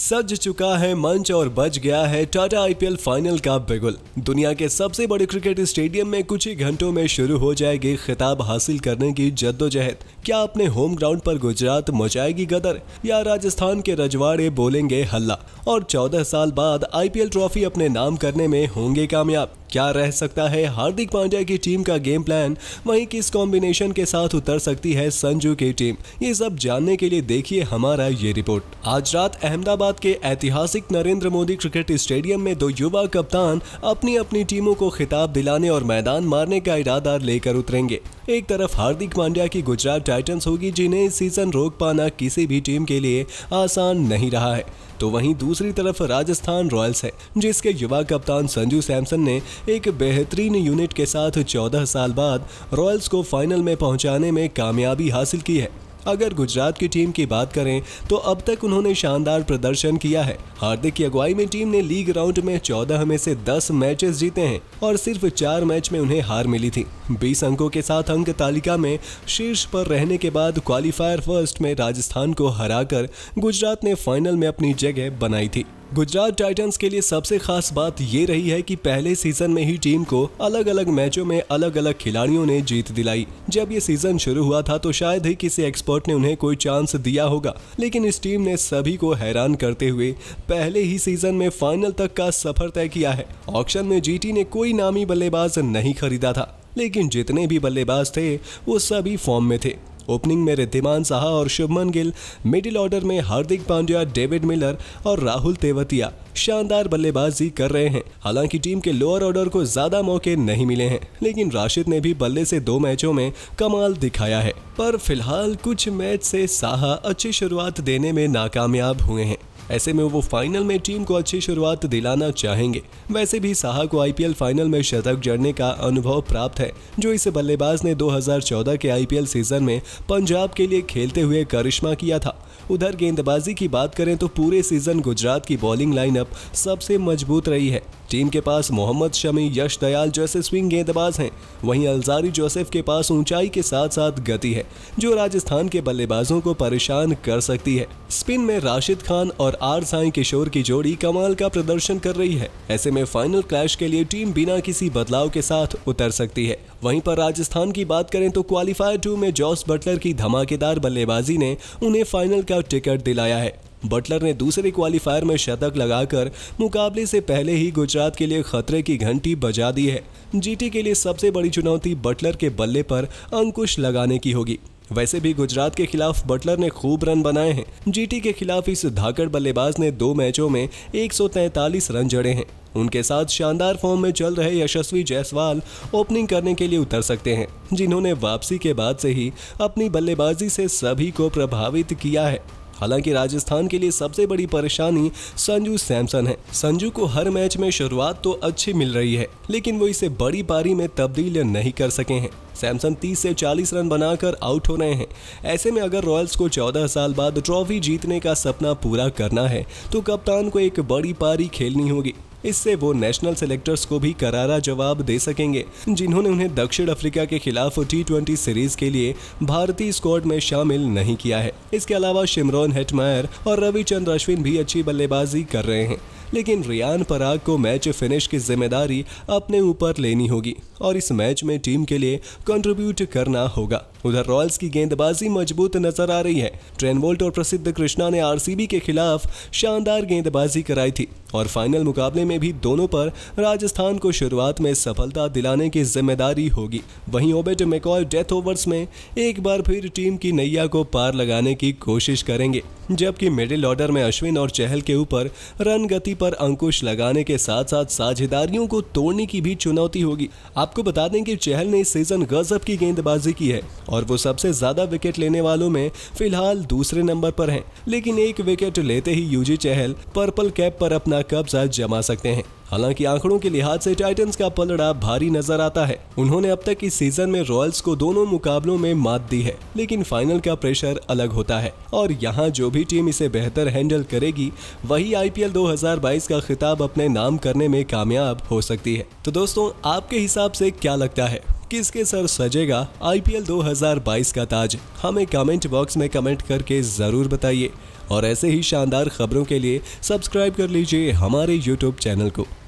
सज चुका है मंच और बज गया है टाटा आईपीएल फाइनल का बिगुल दुनिया के सबसे बड़े क्रिकेट स्टेडियम में कुछ ही घंटों में शुरू हो जाएगी खिताब हासिल करने की जद्दोजहद क्या अपने होम ग्राउंड पर गुजरात मचाएगी गदर या राजस्थान के रजवाड़े बोलेंगे हल्ला और 14 साल बाद आईपीएल ट्रॉफी अपने नाम करने में होंगे कामयाब क्या रह सकता है हार्दिक पांड्या की टीम का गेम प्लान वहीं किस कॉम्बिनेशन के साथ उतर सकती है संजू की टीम ये सब जानने के लिए देखिए हमारा ये रिपोर्ट आज रात अहमदाबाद के ऐतिहासिक नरेंद्र मोदी क्रिकेट स्टेडियम में दो युवा कप्तान अपनी अपनी टीमों को खिताब दिलाने और मैदान मारने का इरादा लेकर उतरेंगे एक तरफ हार्दिक पांड्या की गुजरात टाइटन्स होगी जिन्हें इस सीजन रोक पाना किसी भी टीम के लिए आसान नहीं रहा है तो वहीं दूसरी तरफ राजस्थान रॉयल्स है जिसके युवा कप्तान संजू सैमसन ने एक बेहतरीन यूनिट के साथ 14 साल बाद रॉयल्स को फाइनल में पहुंचाने में कामयाबी हासिल की है अगर गुजरात की टीम की बात करें तो अब तक उन्होंने शानदार प्रदर्शन किया है हार्दिक की अगुवाई में टीम ने लीग राउंड में 14 में से 10 मैचेस जीते हैं और सिर्फ चार मैच में उन्हें हार मिली थी 20 अंकों के साथ अंक तालिका में शीर्ष पर रहने के बाद क्वालिफायर फर्स्ट में राजस्थान को हराकर गुजरात ने फाइनल में अपनी जगह बनाई थी गुजरात टाइटंस के लिए सबसे खास बात ये रही है कि पहले सीजन में ही टीम को अलग अलग मैचों में अलग अलग खिलाड़ियों ने जीत दिलाई जब ये सीजन शुरू हुआ था तो शायद ही किसी एक्सपर्ट ने उन्हें कोई चांस दिया होगा लेकिन इस टीम ने सभी को हैरान करते हुए पहले ही सीजन में फाइनल तक का सफर तय किया है ऑप्शन में जीटी ने कोई नामी बल्लेबाज नहीं खरीदा था लेकिन जितने भी बल्लेबाज थे वो सभी फॉर्म में थे ओपनिंग में रिद्धिमान साहा और शुभमन गिल मिडिल ऑर्डर में हार्दिक पांड्या डेविड मिलर और राहुल तेवतिया शानदार बल्लेबाजी कर रहे हैं हालांकि टीम के लोअर ऑर्डर को ज्यादा मौके नहीं मिले हैं लेकिन राशिद ने भी बल्ले से दो मैचों में कमाल दिखाया है पर फिलहाल कुछ मैच से साहा अच्छी शुरुआत देने में नाकामयाब हुए हैं ऐसे में वो फाइनल में टीम को अच्छी शुरुआत दिलाना चाहेंगे वैसे भी साहा को आईपीएल फाइनल में शतक जड़ने का अनुभव प्राप्त है जो इस बल्लेबाज ने 2014 के आईपीएल सीजन में पंजाब के लिए खेलते हुए करिश्मा किया था उधर गेंदबाजी की बात करें तो पूरे सीजन गुजरात की बॉलिंग लाइनअप सबसे मजबूत रही है टीम के पास मोहम्मद शमी यश दयाल जैसे स्विंग गेंदबाज हैं वहीं अलजारी जोसेफ के पास ऊंचाई के साथ साथ गति है जो राजस्थान के बल्लेबाजों को परेशान कर सकती है स्पिन में राशिद खान और आर साई किशोर की जोड़ी कमाल का प्रदर्शन कर रही है ऐसे में फाइनल क्लैश के लिए टीम बिना किसी बदलाव के साथ उतर सकती है वहीं पर राजस्थान की बात करें तो क्वालिफायर टू में जॉस बटलर की धमाकेदार बल्लेबाजी ने उन्हें फाइनल का टिकट दिलाया है बटलर ने दूसरे क्वालिफायर में शतक लगाकर मुकाबले से पहले ही गुजरात के लिए खतरे की घंटी बजा दी है जीटी के लिए सबसे बड़ी चुनौती बटलर के बल्ले पर अंकुश लगाने की होगी वैसे भी गुजरात के खिलाफ बटलर ने खूब रन बनाए हैं जीटी के खिलाफ इस धाकड़ बल्लेबाज ने दो मैचों में 143 रन जड़े हैं उनके साथ शानदार फॉर्म में चल रहे यशस्वी जायसवाल ओपनिंग करने के लिए उतर सकते हैं जिन्होंने वापसी के बाद से ही अपनी बल्लेबाजी से सभी को प्रभावित किया है हालांकि राजस्थान के लिए सबसे बड़ी परेशानी संजू सैमसन है संजू को हर मैच में शुरुआत तो अच्छी मिल रही है लेकिन वो इसे बड़ी पारी में तब्दील नहीं कर सके हैं सैमसन 30 से 40 रन बनाकर आउट हो रहे हैं ऐसे में अगर रॉयल्स को 14 साल बाद ट्रॉफी जीतने का सपना पूरा करना है तो कप्तान को एक बड़ी पारी खेलनी होगी इससे वो नेशनल सेलेक्टर्स को भी करारा जवाब दे सकेंगे जिन्होंने उन्हें दक्षिण अफ्रीका के खिलाफ टी सीरीज के लिए भारतीय स्क्वाड में शामिल नहीं किया है इसके अलावा शिमरोन हेटमायर और रविचंद्र अश्विन भी अच्छी बल्लेबाजी कर रहे हैं लेकिन रियान पराग को मैच फिनिश की जिम्मेदारी अपने ऊपर लेनी होगी और इस मैच में टीम के लिए कंट्रीब्यूट करना होगा उधर रॉयल्स की गेंदबाजी मजबूत नजर आ रही है ट्रेनवोल्ट और प्रसिद्ध कृष्णा ने आरसीबी के खिलाफ शानदार गेंदबाजी कराई थी और फाइनल मुकाबले में भी दोनों पर राजस्थान को शुरुआत में सफलता दिलाने की जिम्मेदारी होगी वहीं ओबेट मेकॉल डेथ ओवर्स में एक बार फिर टीम की नैया को पार लगाने की कोशिश करेंगे जबकि मिडिल ऑर्डर में अश्विन और चहल के ऊपर रन गति पर अंकुश लगाने के साथ साथ साझेदारियों को तोड़ने की भी चुनौती होगी आपको बता दें कि चहल ने इस सीजन गजब की गेंदबाजी की है और वो सबसे ज्यादा विकेट लेने वालों में फिलहाल दूसरे नंबर पर है लेकिन एक विकेट लेते ही यूजी चहल पर्पल कैप पर अपना कब्जा जमा सकते हैं हालांकि आंकड़ों के लिहाज से टाइटंस का पलड़ा भारी नजर आता है उन्होंने अब तक इस सीजन में रॉयल्स को दोनों मुकाबलों में मात दी है लेकिन फाइनल का प्रेशर अलग होता है और यहाँ जो भी टीम इसे बेहतर हैंडल करेगी वही आईपीएल 2022 का खिताब अपने नाम करने में कामयाब हो सकती है तो दोस्तों आपके हिसाब से क्या लगता है किसके सर सजेगा आईपीएल 2022 का ताज हमें कमेंट बॉक्स में कमेंट करके ज़रूर बताइए और ऐसे ही शानदार खबरों के लिए सब्सक्राइब कर लीजिए हमारे यूट्यूब चैनल को